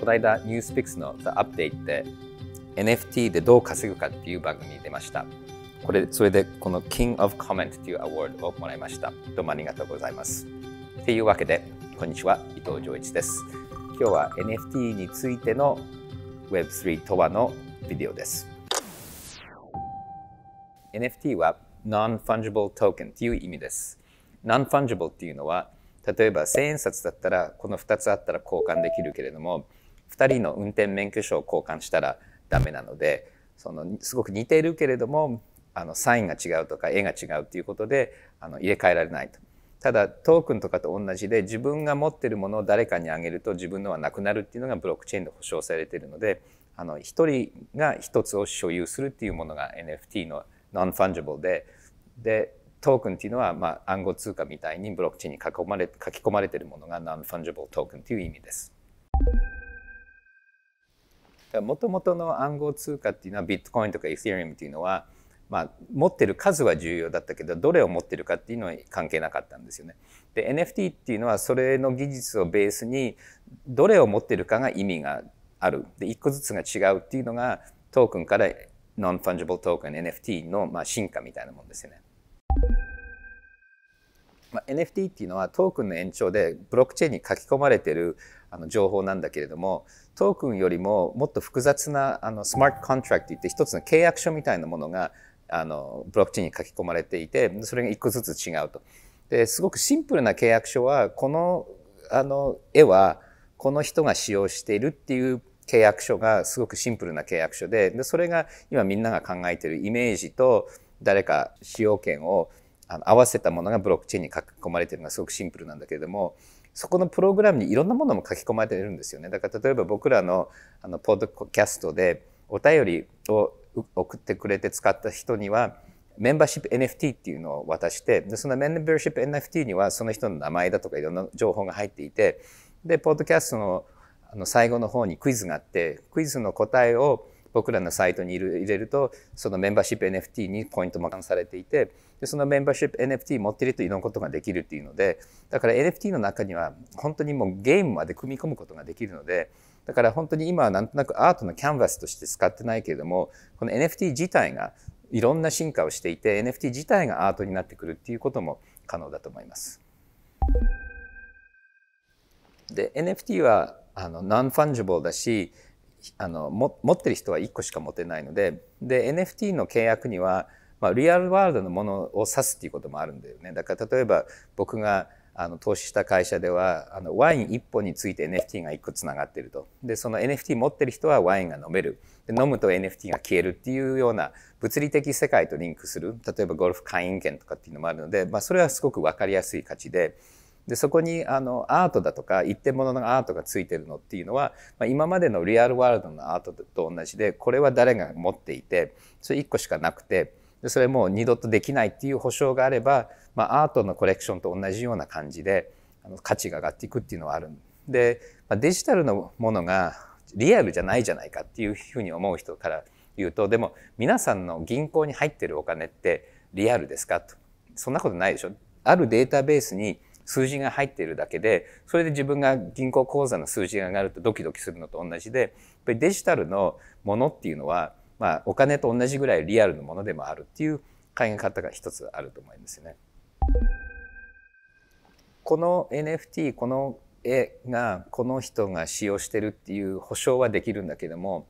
この間ニュースピックスの The Update で NFT でどう稼ぐかっていう番組に出ました。これ、それでこの King of Comment というアワードをもらいました。どうもありがとうございます。っていうわけで、こんにちは、伊藤浄一です。今日は NFT についての Web3 とはのビデオです。NFT は Non-Fungible Token という意味です。Non-Fungible っていうのは、例えば1000円札だったらこの2つあったら交換できるけれども2人の運転免許証を交換したらダメなのでそのすごく似ているけれどもあのサインが違うとか絵が違うということであの入れ替えられないと。ただトークンとかと同じで自分が持ってるものを誰かにあげると自分のはなくなるっていうのがブロックチェーンで保証されているので一1人が1つを所有するっていうものが NFT のノンファンジブルででトークンっていうのは、まあ、暗号通貨みたいにブロックチェーンに囲まれ書き込まれているものがノンファンジブルトークンっていう意味です。もともとの暗号通貨っていうのはビットコインとかイー e リ e ムっていうのは、まあ、持ってる数は重要だったけどどれを持ってるかっていうのは関係なかったんですよね。で NFT っていうのはそれの技術をベースにどれを持ってるかが意味があるで1個ずつが違うっていうのがトークンからノンファンジブルトークン NFT のまあ進化みたいなもんですよね。まあ、NFT っていうのはトークンの延長でブロックチェーンに書き込まれてるあの情報なんだけれどもトークンよりももっと複雑なあのスマートコントラクトって一つの契約書みたいなものがあのブロックチェーンに書き込まれていてそれが一個ずつ違うと。ですごくシンプルな契約書はこのあの絵はこの人が使用しているっていう契約書がすごくシンプルな契約書ででそれが今みんなが考えてるイメージと誰か使用権をあの合わせたものがブロックチェーンに書き込まれているのがすごくシンプルなんだけれどもそこのプログラムにいろんなものも書き込まれているんですよねだから例えば僕らのあのポッドキャストでお便りを送ってくれて使った人にはメンバーシップ NFT っていうのを渡してでそのメンバーシップ NFT にはその人の名前だとかいろんな情報が入っていてでポッドキャストのあの最後の方にクイズがあってクイズの答えを僕らのサイトに入れると、そのメンバーシップ NFT にポイントも換されていて、でそのメンバーシップ NFT 持っているといろんなことができるっていうので、だから NFT の中には本当にもうゲームまで組み込むことができるので、だから本当に今はなんとなくアートのキャンバスとして使ってないけれども、この NFT 自体がいろんな進化をしていて、NFT 自体がアートになってくるっていうことも可能だと思います。で、NFT はあのノンファンジブルだし、あの持ってる人は1個しか持てないのでで NFT の契約には、まあ、リアルワールドのものを指すっていうこともあるんだよねだから例えば僕があの投資した会社ではあのワイン1本について NFT が1個つながってるとでその NFT 持ってる人はワインが飲めるで飲むと NFT が消えるっていうような物理的世界とリンクする例えばゴルフ会員権とかっていうのもあるので、まあ、それはすごく分かりやすい価値で。でそこにあのアートだとか一点物のアートがついてるのっていうのは、まあ、今までのリアルワールドのアートと同じでこれは誰が持っていてそれ1個しかなくてでそれもう二度とできないっていう保証があれば、まあ、アートのコレクションと同じような感じであの価値が上がっていくっていうのはあるんで、まあ、デジタルのものがリアルじゃないじゃないかっていうふうに思う人から言うとでも皆さんの銀行に入ってるお金ってリアルですかとそんなことないでしょ。あるデータベースに数字が入っているだけで、それで自分が銀行口座の数字が上がるとドキドキするのと同じで、やっぱりデジタルのものっていうのは、まあ、お金と同じぐらいリアルのものでもあるっていう考え方が一つあると思いますね。この NFT この絵がこの人が使用してるっていう保証はできるんだけども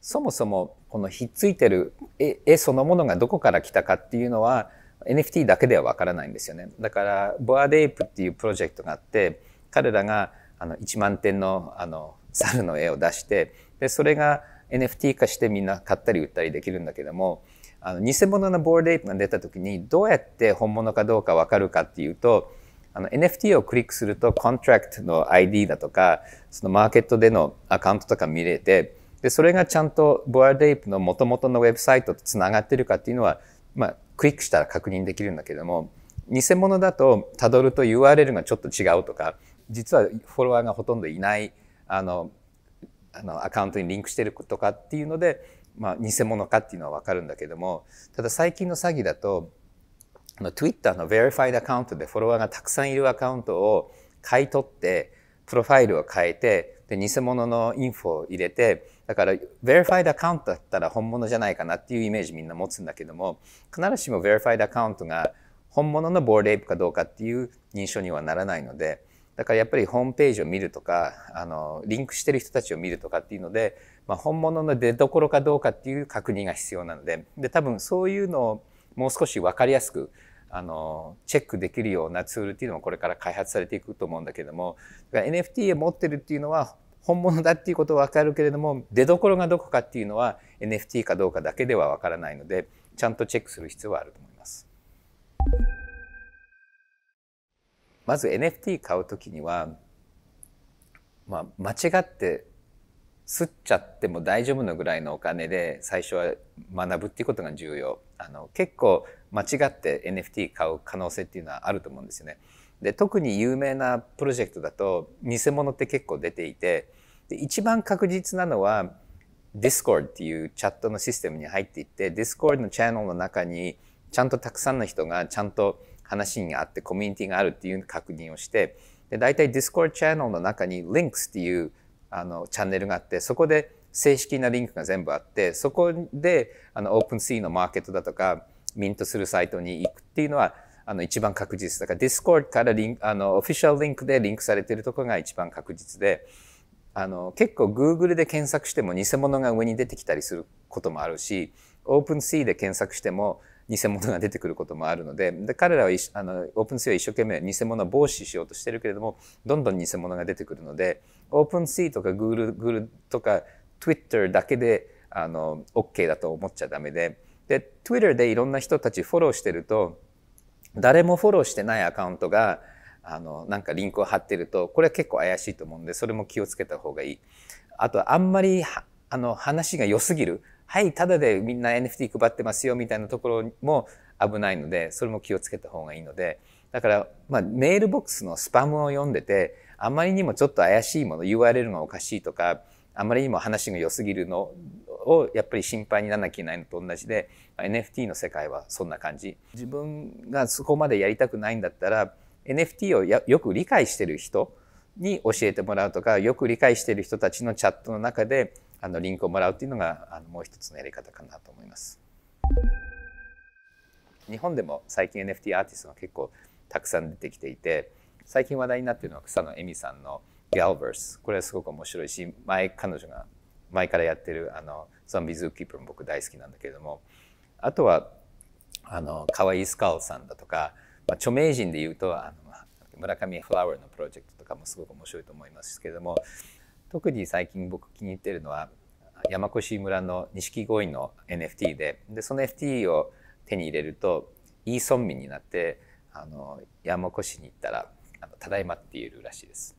そもそもこのひっついてる絵そのものがどこから来たかっていうのは NFT だけではわからないんですよね。だから、ボアデイプっていうプロジェクトがあって、彼らがあの1万点のあの猿の絵を出して、で、それが NFT 化してみんな買ったり売ったりできるんだけども、あの偽物のボアデイプが出た時にどうやって本物かどうかわかるかっていうと、あの NFT をクリックするとコントラクトの ID だとか、そのマーケットでのアカウントとか見れて、で、それがちゃんとボアデイプの元々のウェブサイトとつながってるかっていうのはまあ、クリックしたら確認できるんだけども、偽物だとたどると URL がちょっと違うとか、実はフォロワーがほとんどいない、あの、あのアカウントにリンクしてるとかっていうので、まあ、偽物かっていうのはわかるんだけどもただ最近の詐欺だとあの Twitter の Verified アカウントでフォロワーがたくさんいるアカウントを買い取ってプロファイルを変えて、で、偽物のインフォを入れて、だから、verified account だったら本物じゃないかなっていうイメージみんな持つんだけども、必ずしも verified account が本物のボールエイプかどうかっていう認証にはならないので、だからやっぱりホームページを見るとか、あの、リンクしてる人たちを見るとかっていうので、まあ、本物の出どころかどうかっていう確認が必要なので、で、多分そういうのをもう少し分かりやすく、あのチェックできるようなツールっていうのもこれから開発されていくと思うんだけどもだから NFT を持ってるっていうのは本物だっていうことは分かるけれども出どころがどこかっていうのは NFT かどうかだけでは分からないのでちゃんとチェックする必要はあると思います。まず NFT 買う時には、まあ、間違ってすっちゃっても大丈夫のぐらいのお金で最初は学ぶっていうことが重要。あの結構間違って NFT 買う可能性っていうのはあると思うんですよね。で特に有名なプロジェクトだと偽物って結構出ていてで一番確実なのは Discord っていうチャットのシステムに入っていって Discord のチャンネルの中にちゃんとたくさんの人がちゃんと話にあってコミュニティがあるっていう確認をしてで大体 Discord チャンネルの中に Links っていうあのチャンネルがあってそこで正式なリンクが全部あってそこであの OpenSea のマーケットだとかミントするサイトに行くっていうのは、あの、一番確実。だから Discord からリンあの、オフィシャルリンクでリンクされてるところが一番確実で、あの、結構 Google で検索しても偽物が上に出てきたりすることもあるし、OpenSea で検索しても偽物が出てくることもあるので、で彼らはあの OpenSea は一生懸命偽物を防止しようとしてるけれども、どんどん偽物が出てくるので、OpenSea とか Google, Google とか Twitter だけであの OK だと思っちゃダメで、で Twitter でいろんな人たちフォローしてると誰もフォローしてないアカウントがあのなんかリンクを貼ってるとこれは結構怪しいと思うんでそれも気をつけた方がいい。あとあんまりあの話が良すぎるはいただでみんな NFT 配ってますよみたいなところも危ないのでそれも気をつけた方がいいのでだから、まあ、メールボックスのスパムを読んでてあまりにもちょっと怪しいもの URL がおかしいとかあまりにも話が良すぎるのをやっぱり心配にならなきゃいけないのと同じで NFT の世界はそんな感じ自分がそこまでやりたくないんだったら NFT をよく理解してる人に教えてもらうとかよく理解してる人たちのチャットの中であのリンクをもらうっていうのがあのもう一つのやり方かなと思います。日本でも最近 NFT アーティストが結構たくさん出てきていて最近話題になっているのは草野恵美さんの Galverse これはすごく面白いし前彼女が前からやってるあのゾンビズーキープも僕大好きなんだけれどもあとはあのいいスカウさんだとか、まあ、著名人でいうとあの村上フラワーのプロジェクトとかもすごく面白いと思いますけれども特に最近僕気に入ってるのは山越村の錦鯉の NFT ででその NFT を手に入れるといい村民になってあの山越志に行ったら「あのただいま」って言えるらしいです。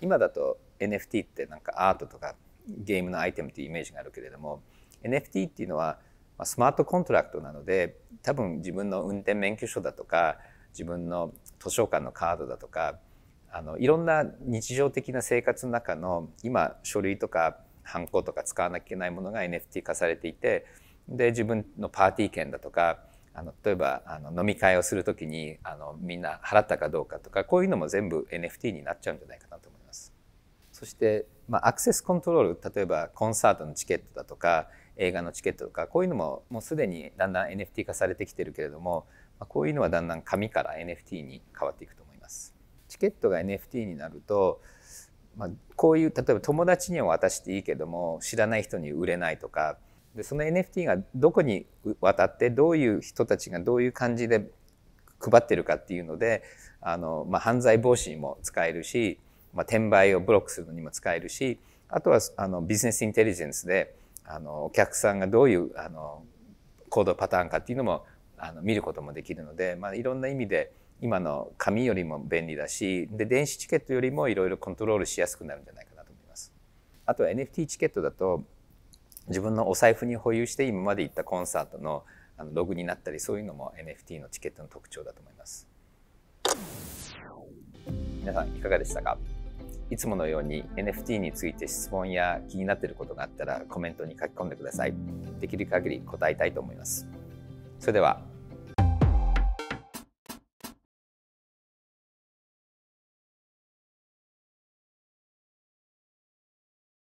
今だと NFT ってなんかアートとかゲームのアイテムっていうイメージがあるけれども NFT っていうのはスマートコントラクトなので多分自分の運転免許証だとか自分の図書館のカードだとかあのいろんな日常的な生活の中の今書類とかハンコとか使わなきゃいけないものが NFT 化されていてで自分のパーティー券だとかあの例えばあの飲み会をする時にあのみんな払ったかどうかとかこういうのも全部 NFT になっちゃうんじゃないかそして、まあ、アクセスコントロール例えばコンサートのチケットだとか映画のチケットとかこういうのももうすでにだんだん NFT 化されてきてるけれども、まあ、こういうのはだんだん紙から NFT に変わっていくと思います。チケットが NFT になると、まあ、こういう例えば友達には渡していいけども知らない人に売れないとかでその NFT がどこに渡ってどういう人たちがどういう感じで配ってるかっていうのであの、まあ、犯罪防止にも使えるしまあ、転売をブロックするのにも使えるしあとはあのビジネスインテリジェンスであのお客さんがどういうあの行動パターンかっていうのもあの見ることもできるので、まあ、いろんな意味で今の紙よりも便利だしで電子チケットよりもいろいろコントロールしやすくなるんじゃないかなと思います。あとは NFT チケットだと自分のお財布に保有して今まで行ったコンサートのログになったりそういうのも NFT のチケットの特徴だと思います。皆さんいかがでしたかいつものように NFT について質問や気になっていることがあったらコメントに書き込んでください。できる限り答えたいと思います。それでは